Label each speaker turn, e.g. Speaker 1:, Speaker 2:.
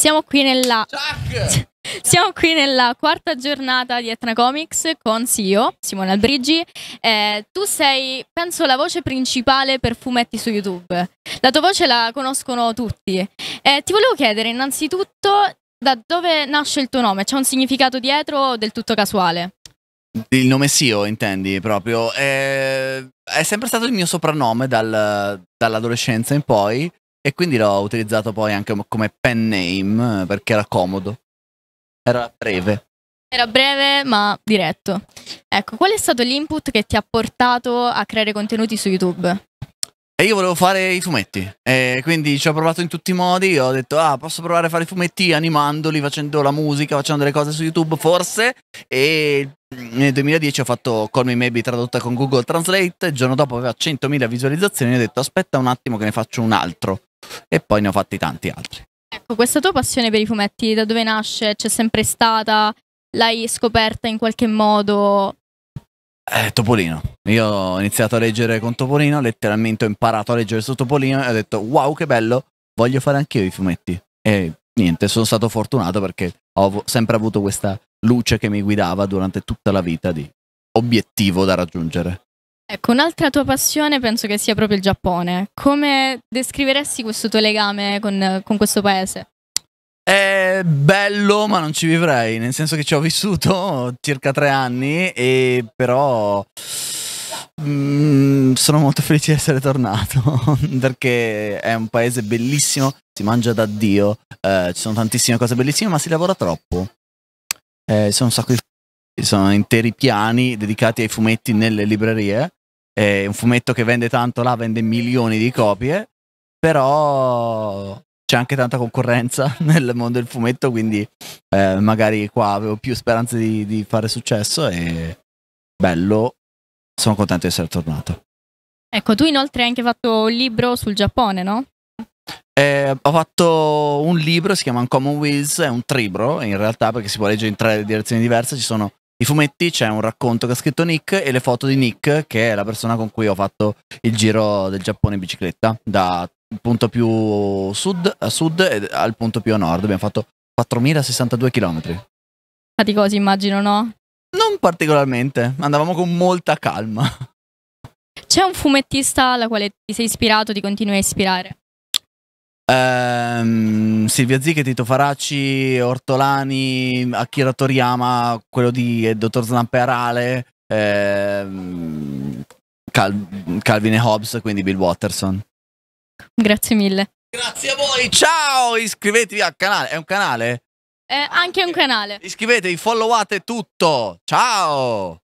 Speaker 1: Siamo qui nella. Siamo qui nella quarta giornata di Etna Comics con CEO Simone Albrigi. Eh, tu sei, penso, la voce principale per fumetti su YouTube. La tua voce la conoscono tutti. Eh, ti volevo chiedere innanzitutto da dove nasce il tuo nome? C'è un significato dietro o del tutto casuale?
Speaker 2: Il nome SEO intendi proprio? È, eh, è sempre stato il mio soprannome dal, dall'adolescenza in poi. E quindi l'ho utilizzato poi anche come pen name eh, perché era comodo. Era breve.
Speaker 1: Era breve ma diretto. Ecco, qual è stato l'input che ti ha portato a creare contenuti su YouTube?
Speaker 2: E io volevo fare i fumetti, e quindi ci ho provato in tutti i modi, ho detto ah posso provare a fare i fumetti animandoli, facendo la musica, facendo delle cose su YouTube forse, e nel 2010 ho fatto Call Me Maybe tradotta con Google Translate, il giorno dopo aveva 100.000 visualizzazioni e ho detto aspetta un attimo che ne faccio un altro e poi ne ho fatti tanti altri.
Speaker 1: Ecco, questa tua passione per i fumetti da dove nasce? C'è sempre stata? L'hai scoperta in qualche modo?
Speaker 2: Eh, Topolino. Io ho iniziato a leggere con Topolino, letteralmente ho imparato a leggere su Topolino e ho detto wow che bello, voglio fare anch'io i fumetti. E niente, sono stato fortunato perché ho sempre avuto questa luce che mi guidava durante tutta la vita di obiettivo da raggiungere.
Speaker 1: Ecco, un'altra tua passione penso che sia proprio il Giappone. Come descriveresti questo tuo legame con, con questo paese?
Speaker 2: È bello, ma non ci vivrei, nel senso che ci ho vissuto circa tre anni e però mm, sono molto felice di essere tornato perché è un paese bellissimo, si mangia da Dio, eh, ci sono tantissime cose bellissime, ma si lavora troppo. Eh, sono un sacco di sono interi piani dedicati ai fumetti nelle librerie è eh, un fumetto che vende tanto là, vende milioni di copie, però c'è anche tanta concorrenza nel mondo del fumetto, quindi eh, magari qua avevo più speranze di, di fare successo e bello, sono contento di essere tornato.
Speaker 1: Ecco, tu inoltre hai anche fatto un libro sul Giappone, no?
Speaker 2: Eh, ho fatto un libro, si chiama Uncommon Wheels, è un tribro in realtà perché si può leggere in tre direzioni diverse, ci sono i fumetti c'è un racconto che ha scritto Nick e le foto di Nick, che è la persona con cui ho fatto il giro del Giappone in bicicletta, dal punto più sud a sud e al punto più a nord. Abbiamo fatto 4062 km.
Speaker 1: Faticosi immagino, no?
Speaker 2: Non particolarmente, andavamo con molta calma.
Speaker 1: C'è un fumettista alla quale ti sei ispirato, ti continui a ispirare?
Speaker 2: Silvia Tito Faracci, Ortolani, Akira Toriyama, quello di eh, Dottor Slamperale, ehm, Cal Calvin e Hobbes, quindi Bill Watterson.
Speaker 1: Grazie mille.
Speaker 2: Grazie a voi, ciao! Iscrivetevi al canale, è un canale?
Speaker 1: È eh, anche un eh, canale.
Speaker 2: Iscrivetevi, followate tutto, ciao!